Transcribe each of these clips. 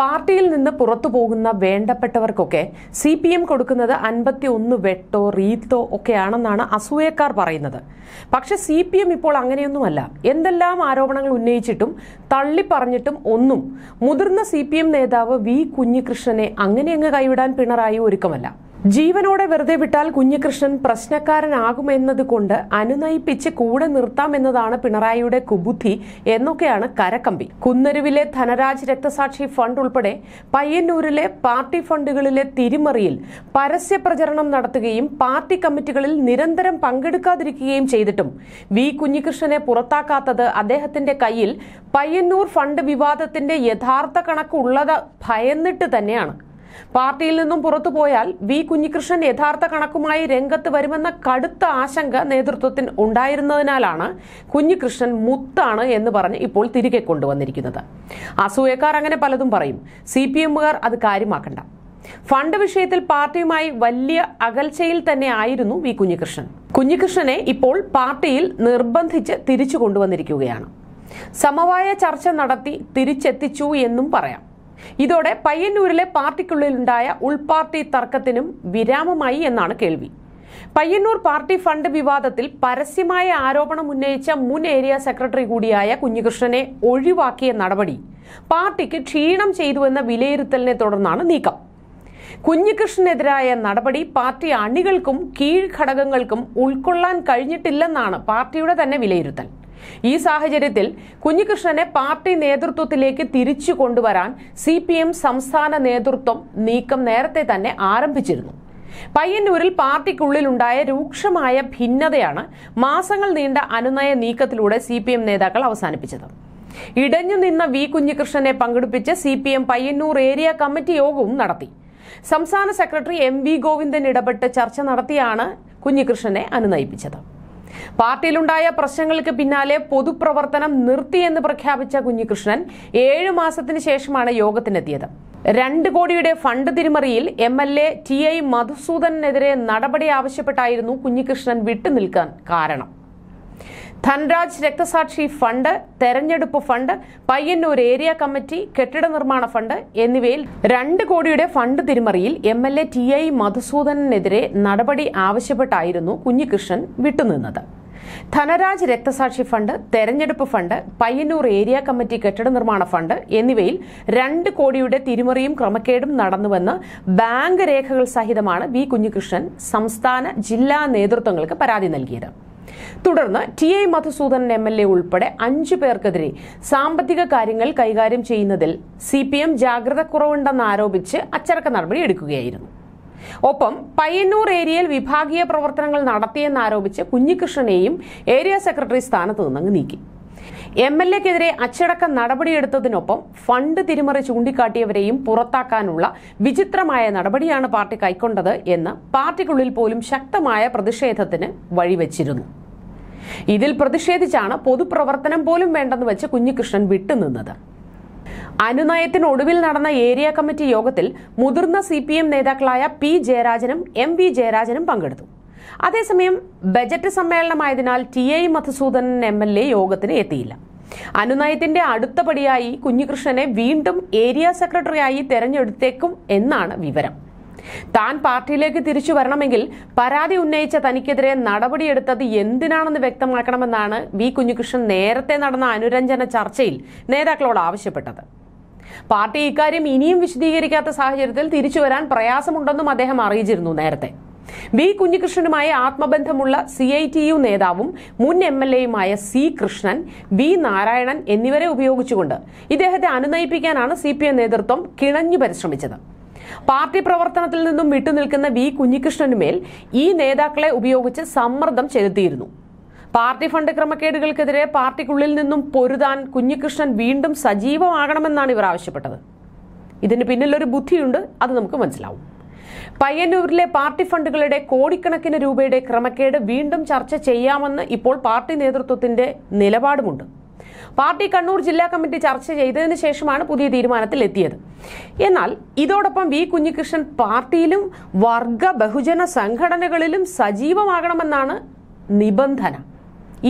പാർട്ടിയിൽ നിന്ന് പുറത്തു പോകുന്ന വേണ്ടപ്പെട്ടവർക്കൊക്കെ സി പി എം കൊടുക്കുന്നത് അൻപത്തി ഒന്ന് വെട്ടോ റീത്തോ ഒക്കെയാണെന്നാണ് അസൂയക്കാർ പറയുന്നത് പക്ഷെ സി പി എം ഇപ്പോൾ അങ്ങനെയൊന്നുമല്ല എന്തെല്ലാം ആരോപണങ്ങൾ ഉന്നയിച്ചിട്ടും തള്ളിപ്പറഞ്ഞിട്ടും ഒന്നും മുതിർന്ന സി പി എം നേതാവ് വി കുഞ്ഞികൃഷ്ണനെ അങ്ങനെയങ്ങ് കൈവിടാൻ പിണറായി ഒരുക്കമല്ല ജീവനോടെ വെറുതെ വിട്ടാൽ കുഞ്ഞികൃഷ്ണൻ പ്രശ്നക്കാരനാകുമെന്നത് കൊണ്ട് അനുനയിപ്പിച്ച് കൂടെ നിർത്താമെന്നതാണ് പിണറായിയുടെ കുബുദ്ധി എന്നൊക്കെയാണ് കരക്കമ്പി കുന്നരുവിലെ ധനരാജ് രക്തസാക്ഷി ഫണ്ട് ഉൾപ്പെടെ പയ്യന്നൂരിലെ പാർട്ടി ഫണ്ടുകളിലെ തിരിമറിയിൽ പരസ്യ പ്രചരണം നടത്തുകയും പാർട്ടി കമ്മിറ്റികളിൽ നിരന്തരം പങ്കെടുക്കാതിരിക്കുകയും ചെയ്തിട്ടും വി കുഞ്ഞികൃഷ്ണനെ പുറത്താക്കാത്തത് അദ്ദേഹത്തിന്റെ കയ്യിൽ പയ്യന്നൂർ ഫണ്ട് വിവാദത്തിന്റെ യഥാർത്ഥ കണക്കുള്ളത് ഭയന്നിട്ട് തന്നെയാണ് പാർട്ടിയിൽ നിന്നും പുറത്തു പോയാൽ വി കുഞ്ഞികൃഷ്ണൻ യഥാർത്ഥ കണക്കുമായി രംഗത്ത് വരുമെന്ന കടുത്ത ആശങ്ക നേതൃത്വത്തിന് ഉണ്ടായിരുന്നതിനാലാണ് കുഞ്ഞികൃഷ്ണൻ മുത്താണ് എന്ന് പറഞ്ഞ് ഇപ്പോൾ തിരികെ കൊണ്ടുവന്നിരിക്കുന്നത് അസൂയക്കാർ അങ്ങനെ പലതും പറയും സി പി എമ്മുകാർ അത് കാര്യമാക്കണ്ട ഫണ്ട് വിഷയത്തിൽ പാർട്ടിയുമായി വലിയ അകൽച്ചയിൽ തന്നെ ആയിരുന്നു വി കുഞ്ഞികൃഷ്ണൻ കുഞ്ഞികൃഷ്ണനെ ഇപ്പോൾ പാർട്ടിയിൽ നിർബന്ധിച്ച് തിരിച്ചു കൊണ്ടുവന്നിരിക്കുകയാണ് സമവായ ചർച്ച നടത്തി തിരിച്ചെത്തിച്ചു എന്നും പറയാം ഇതോടെ പയ്യന്നൂരിലെ പാർട്ടിക്കുള്ളിലുണ്ടായ ഉൾപാർട്ടി തർക്കത്തിനും വിരാമമായി എന്നാണ് കേൾവി പയ്യന്നൂർ പാർട്ടി ഫണ്ട് വിവാദത്തിൽ പരസ്യമായ ആരോപണം ഉന്നയിച്ച മുൻ ഏരിയ സെക്രട്ടറി കൂടിയായ കുഞ്ഞികൃഷ്ണനെ ഒഴിവാക്കിയ നടപടി പാർട്ടിക്ക് ക്ഷീണം ചെയ്തുവെന്ന വിലയിരുത്തലിനെ തുടർന്നാണ് നീക്കം കുഞ്ഞികൃഷ്ണനെതിരായ നടപടി പാർട്ടി അണികൾക്കും കീഴ്ഘടകങ്ങൾക്കും ഉൾക്കൊള്ളാൻ കഴിഞ്ഞിട്ടില്ലെന്നാണ് പാർട്ടിയുടെ തന്നെ വിലയിരുത്തൽ ഈ സാഹചര്യത്തിൽ കുഞ്ഞികൃഷ്ണനെ പാർട്ടി നേതൃത്വത്തിലേക്ക് തിരിച്ചു കൊണ്ടുവരാൻ സി പി എം സംസ്ഥാന നേതൃത്വം നീക്കം നേരത്തെ തന്നെ ആരംഭിച്ചിരുന്നു പയ്യന്നൂരിൽ പാർട്ടിക്കുള്ളിലുണ്ടായ രൂക്ഷമായ ഭിന്നതയാണ് മാസങ്ങൾ നീണ്ട അനുനയ നീക്കത്തിലൂടെ സി പി എം നേതാക്കൾ അവസാനിപ്പിച്ചത് ഇടഞ്ഞു നിന്ന വി കുഞ്ഞികൃഷ്ണനെ പങ്കെടുപ്പിച്ച് C P M Payyanur area committee യോഗവും നടത്തി സംസ്ഥാന സെക്രട്ടറി എം വി ഗോവിന്ദൻ ഇടപെട്ട് ചർച്ച നടത്തിയാണ് കുഞ്ഞികൃഷ്ണനെ അനുനയിപ്പിച്ചത് പാർട്ടിയിലുണ്ടായ പ്രശ്നങ്ങൾക്ക് പിന്നാലെ പൊതുപ്രവർത്തനം നിർത്തിയെന്ന് പ്രഖ്യാപിച്ച കുഞ്ഞികൃഷ്ണൻ ഏഴു മാസത്തിന് ശേഷമാണ് യോഗത്തിനെത്തിയത് രണ്ട് കോടിയുടെ ഫണ്ട് തിരിമറിയിൽ M L A T I മധുസൂദനെതിരെ നടപടി ആവശ്യപ്പെട്ടായിരുന്നു കുഞ്ഞികൃഷ്ണൻ വിട്ടുനിൽക്കാൻ കാരണം ധൻരാജ് രക്തസാക്ഷി ഫണ്ട് തെരഞ്ഞെടുപ്പ് ഫണ്ട് പയ്യന്നൂർ ഏരിയ കമ്മിറ്റി കെട്ടിട നിർമ്മാണ ഫണ്ട് എന്നിവയിൽ രണ്ട് കോടിയുടെ ഫണ്ട് തിരിമറിയിൽ M L A T I മധുസൂദനെതിരെ നടപടി ആവശ്യപ്പെട്ടായിരുന്നു കുഞ്ഞികൃഷ്ണൻ വിട്ടുനിന്നത് ധനരാജ് രക്തസാക്ഷി ഫണ്ട് തെരഞ്ഞെടുപ്പ് ഫണ്ട് പയ്യന്നൂർ ഏരിയ കമ്മിറ്റി കെട്ടിട നിർമ്മാണ ഫണ്ട് എന്നിവയിൽ രണ്ട് കോടിയുടെ തിരിമറിയും ക്രമക്കേടും നടന്നുവെന്ന് ബാങ്ക് രേഖകൾ സഹിതമാണ് വി കുഞ്ഞികൃഷ്ണൻ സംസ്ഥാന ജില്ലാ നേതൃത്വങ്ങൾക്ക് പരാതി നൽകിയത് തുടർന്ന് T I Madhusoodanan M L A ഉൾപ്പെടെ അഞ്ചു പേർക്കെതിരെ സാമ്പത്തിക കാര്യങ്ങൾ കൈകാര്യം ചെയ്യുന്നതിൽ സി പി എം ജാഗ്രത കുറവുണ്ടെന്ന് ആരോപിച്ച് അച്ചടക്ക നടപടി എടുക്കുകയായിരുന്നു ഒപ്പം പയ്യന്നൂർ ഏരിയയിൽ വിഭാഗീയ പ്രവർത്തനങ്ങൾ നടത്തിയെന്നാരോപിച്ച് കുഞ്ഞികൃഷ്ണനെയും ഏരിയ സെക്രട്ടറി സ്ഥാനത്ത് നിന്നങ്ങ് നീക്കി എം എൽ എക്കെതിരെ അച്ചടക്ക നടപടിയെടുത്തതിനൊപ്പം ഫണ്ട് തിരിമറി ചൂണ്ടിക്കാട്ടിയവരെയും പുറത്താക്കാനുള്ള വിചിത്രമായ നടപടിയാണ് പാർട്ടി കൈക്കൊണ്ടത് എന്ന് പാർട്ടിക്കുള്ളിൽ പോലും ശക്തമായ പ്രതിഷേധത്തിന് വഴിവെച്ചിരുന്നു ഇതിൽ പ്രതിഷേധിച്ചാണ് പൊതുപ്രവർത്തനം പോലും വേണ്ടെന്ന് വെച്ച് കുഞ്ഞികൃഷ്ണൻ വിട്ടുനിന്നത് അനുനയത്തിനൊടുവിൽ നടന്ന ഏരിയ കമ്മിറ്റി യോഗത്തിൽ മുതിർന്ന സി പി എം നേതാക്കളായ പി ജയരാജനും എം വി ജയരാജനും പങ്കെടുത്തു അതേസമയം ബജറ്റ് സമ്മേളനമായതിനാൽ T I Madhusoodanan M L A യോഗത്തിന് എത്തിയില്ല അനുനയത്തിന്റെ അടുത്ത പടിയായി കുഞ്ഞികൃഷ്ണനെ വീണ്ടും ഏരിയ സെക്രട്ടറിയായി തെരഞ്ഞെടുത്തേക്കും എന്നാണ് വിവരം താൻ പാർട്ടിയിലേക്ക് തിരിച്ചു വരണമെങ്കിൽ പരാതി ഉന്നയിച്ച തനിക്കെതിരെ നടപടിയെടുത്തത് എന്തിനാണെന്ന് വ്യക്തമാക്കണമെന്നാണ് വി കുഞ്ഞികൃഷ്ണൻ നേരത്തെ നടന്ന അനുരഞ്ജന ചർച്ചയിൽ നേതാക്കളോട് ആവശ്യപ്പെട്ടത് പാർട്ടി ഇക്കാര്യം ഇനിയും വിശദീകരിക്കാത്ത സാഹചര്യത്തിൽ തിരിച്ചു വരാൻ പ്രയാസമുണ്ടെന്നും അദ്ദേഹം അറിയിച്ചിരുന്നു നേരത്തെ വി കുഞ്ഞികൃഷ്ണനുമായി ആത്മബന്ധമുള്ള സി ഐ ടി യു നേതാവും മുൻ എം എൽ എയുമായ സി കൃഷ്ണൻ വി നാരായണൻ എന്നിവരെ ഉപയോഗിച്ചുകൊണ്ട് ഇദ്ദേഹത്തെ അനുനയിപ്പിക്കാനാണ് സി പി എം നേതൃത്വം കിണഞ്ഞു പരിശ്രമിച്ചത് പാർട്ടി പ്രവർത്തനത്തിൽ നിന്നും വിട്ടുനിൽക്കുന്ന വി കുഞ്ഞികൃഷ്ണനുമേൽ ഈ നേതാക്കളെ ഉപയോഗിച്ച് സമ്മർദ്ദം ചെലുത്തിയിരുന്നു പാർട്ടി ഫണ്ട് ക്രമക്കേടുകൾക്കെതിരെ പാർട്ടിക്കുള്ളിൽ നിന്നും പൊരുതാൻ കുഞ്ഞികൃഷ്ണൻ വീണ്ടും സജീവമാകണമെന്നാണ് ഇവർ ആവശ്യപ്പെട്ടത് ഇതിന് പിന്നിലൊരു ബുദ്ധിയുണ്ട് അത് നമുക്ക് മനസ്സിലാവും പയ്യന്നൂരിലെ പാർട്ടി ഫണ്ടുകളുടെ കോടിക്കണക്കിന് രൂപയുടെ ക്രമക്കേട് വീണ്ടും ചർച്ച ചെയ്യാമെന്ന് ഇപ്പോൾ പാർട്ടി നേതൃത്വത്തിന്റെ നിലപാടുമുണ്ട് പാർട്ടി കണ്ണൂർ ജില്ലാ കമ്മിറ്റി ചർച്ച ചെയ്തതിന് ശേഷമാണ് പുതിയ തീരുമാനത്തിൽ എത്തിയത് എന്നാൽ ഇതോടൊപ്പം വി കുഞ്ഞികൃഷ്ണൻ പാർട്ടിയിലും വർഗ ബഹുജന സംഘടനകളിലും സജീവമാകണമെന്നാണ് നിബന്ധന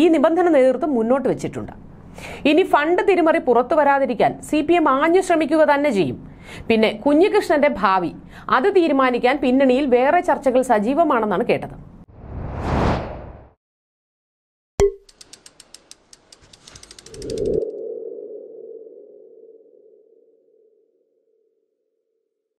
ഈ നിബന്ധന നേതൃത്വം മുന്നോട്ട് വെച്ചിട്ടുണ്ട് ഇനി ഫണ്ട് തിരിമറി പുറത്തു വരാതിരിക്കാൻ സി പി എം ആഞ്ഞു ശ്രമിക്കുക തന്നെ ചെയ്യും പിന്നെ കുഞ്ഞികൃഷ്ണന്റെ ഭാവി അത് തീരുമാനിക്കാൻ പിന്നണിയിൽ വേറെ ചർച്ചകൾ സജീവമാണെന്നാണ് കേട്ടത്